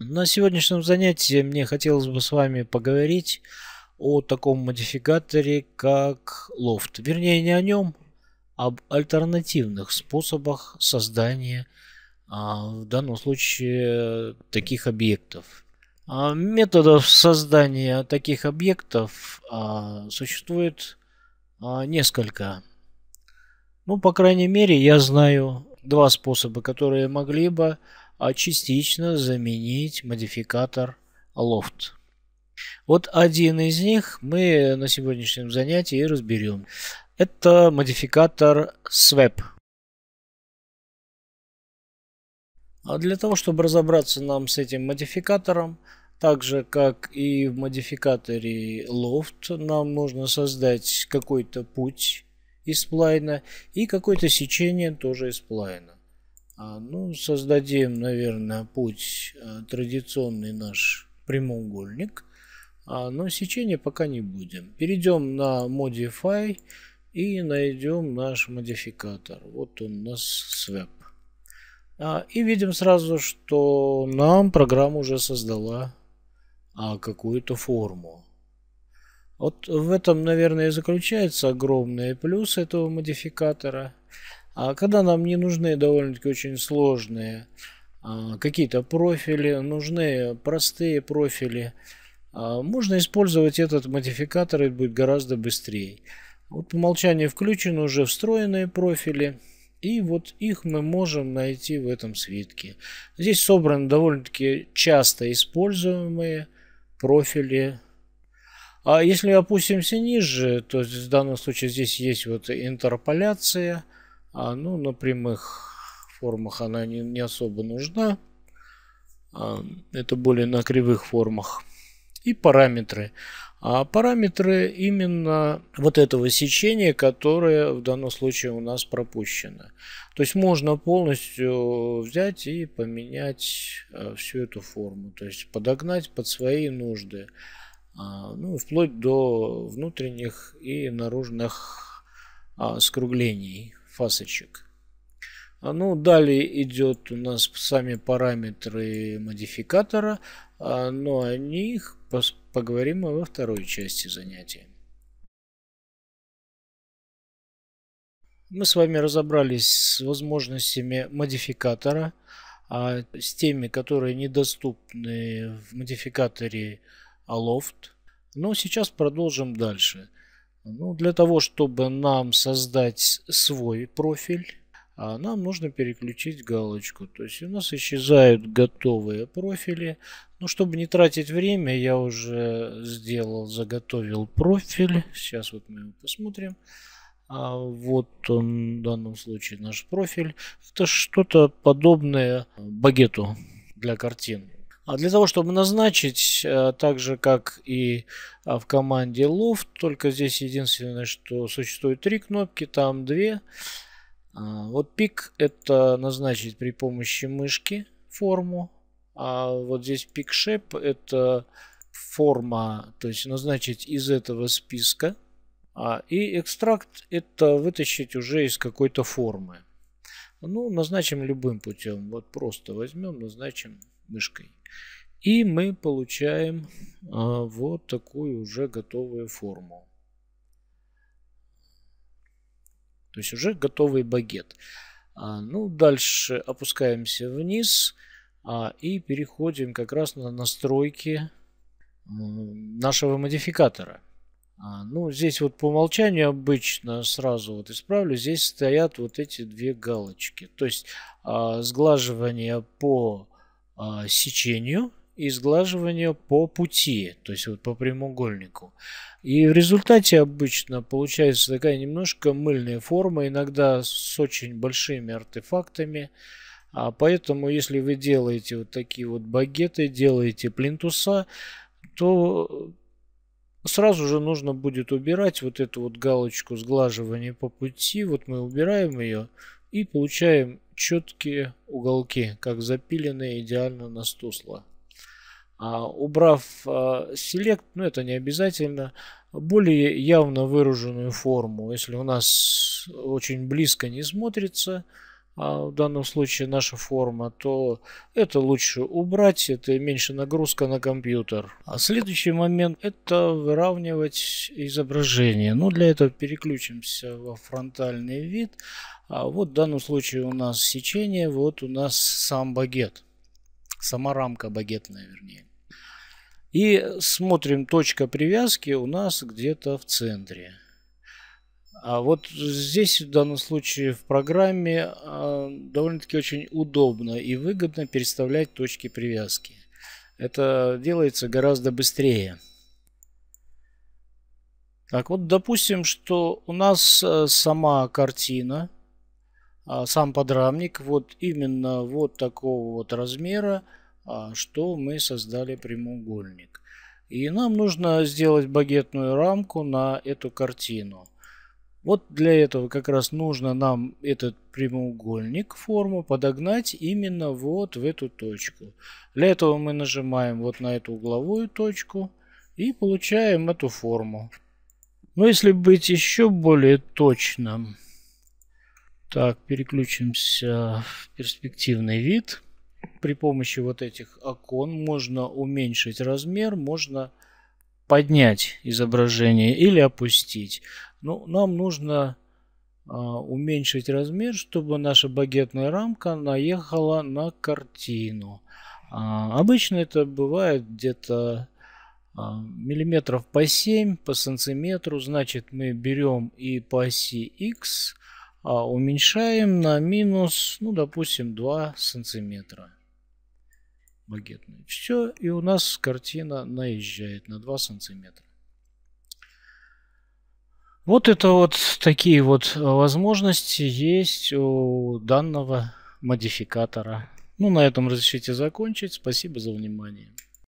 На сегодняшнем занятии мне хотелось бы с вами поговорить о таком модификаторе, как лофт. Вернее, не о нем, об альтернативных способах создания, а, в данном случае, таких объектов. А, методов создания таких объектов а, существует несколько. Ну, по крайней мере, я знаю два способа, которые могли бы а, частично заменить модификатор Loft. Вот один из них мы на сегодняшнем занятии разберем. Это модификатор Swap. А для того, чтобы разобраться нам с этим модификатором, так же, как и в модификаторе Loft, нам нужно создать какой-то путь из сплайна и какое-то сечение тоже из сплайна. А, ну, создадим, наверное, путь э, традиционный наш прямоугольник, а, но сечения пока не будем. Перейдем на Modify и найдем наш модификатор. Вот он у нас Swap. А, и видим сразу, что нам программа уже создала какую-то форму. Вот в этом, наверное, и заключается огромный плюс этого модификатора. А когда нам не нужны довольно-таки очень сложные а, какие-то профили, нужны простые профили, а, можно использовать этот модификатор, и будет гораздо быстрее. Вот по умолчанию включены уже встроенные профили. И вот их мы можем найти в этом свитке. Здесь собраны довольно-таки часто используемые профили а если опустимся ниже, то в данном случае здесь есть вот интерполяция. А, ну, на прямых формах она не, не особо нужна. А, это более на кривых формах. И параметры. А параметры именно вот этого сечения, которое в данном случае у нас пропущено. То есть можно полностью взять и поменять э, всю эту форму. То есть подогнать под свои нужды. А, ну, вплоть до внутренних и наружных а, скруглений, фасочек. А, ну, далее идет у нас сами параметры модификатора, но о них поговорим мы во второй части занятия. Мы с вами разобрались с возможностями модификатора, с теми, которые недоступны в модификаторе Aloft. А Но сейчас продолжим дальше. Ну, для того, чтобы нам создать свой профиль, а, нам нужно переключить галочку. То есть у нас исчезают готовые профили. Но чтобы не тратить время, я уже сделал, заготовил профиль. Сейчас вот мы его посмотрим. А вот он, в данном случае наш профиль. Это что-то подобное багету для картин. А для того, чтобы назначить, э, так же как и а, в команде Loft, только здесь единственное, что существует три кнопки, там две. А, вот пик это назначить при помощи мышки форму, а вот здесь pick shape это форма, то есть назначить из этого списка. А, и экстракт это вытащить уже из какой-то формы. Ну, назначим любым путем. Вот просто возьмем, назначим мышкой. И мы получаем а, вот такую уже готовую форму. То есть уже готовый багет. А, ну, дальше опускаемся вниз а, и переходим как раз на настройки нашего модификатора. Ну, здесь вот по умолчанию обычно сразу вот исправлю, здесь стоят вот эти две галочки. То есть сглаживание по а, сечению и сглаживанию по пути, то есть вот по прямоугольнику. И в результате обычно получается такая немножко мыльная форма, иногда с очень большими артефактами. А поэтому, если вы делаете вот такие вот багеты, делаете плинтуса, то сразу же нужно будет убирать вот эту вот галочку сглаживания по пути. Вот мы убираем ее и получаем четкие уголки, как запиленные идеально на стусло. А, убрав а, селект, ну, это не обязательно, более явно выраженную форму. Если у нас очень близко не смотрится, а в данном случае наша форма, то это лучше убрать, это меньше нагрузка на компьютер. А следующий момент – это выравнивать изображение. Ну, для этого переключимся во фронтальный вид. А вот в данном случае у нас сечение, вот у нас сам багет. Сама рамка багетная, вернее. И смотрим, точка привязки у нас где-то в центре. А вот здесь в данном случае в программе а, довольно-таки очень удобно и выгодно переставлять точки привязки. Это делается гораздо быстрее. Так, вот допустим, что у нас э, сама картина, а, сам подрамник вот именно вот такого вот размера, а, что мы создали прямоугольник. И нам нужно сделать багетную рамку на эту картину – вот для этого как раз нужно нам этот прямоугольник, форму подогнать именно вот в эту точку. Для этого мы нажимаем вот на эту угловую точку и получаем эту форму. Но если быть еще более точным, так, переключимся в перспективный вид. При помощи вот этих окон можно уменьшить размер, можно поднять изображение или опустить. Ну, нам нужно а, уменьшить размер, чтобы наша багетная рамка наехала на картину. А, обычно это бывает где-то а, миллиметров по 7, по сантиметру. Значит, мы берем и по оси X а, уменьшаем на минус, ну, допустим, 2 сантиметра багетный. Все, и у нас картина наезжает на 2 сантиметра. Вот это вот такие вот э, возможности есть у данного модификатора. Ну, на этом разрешите закончить. Спасибо за внимание.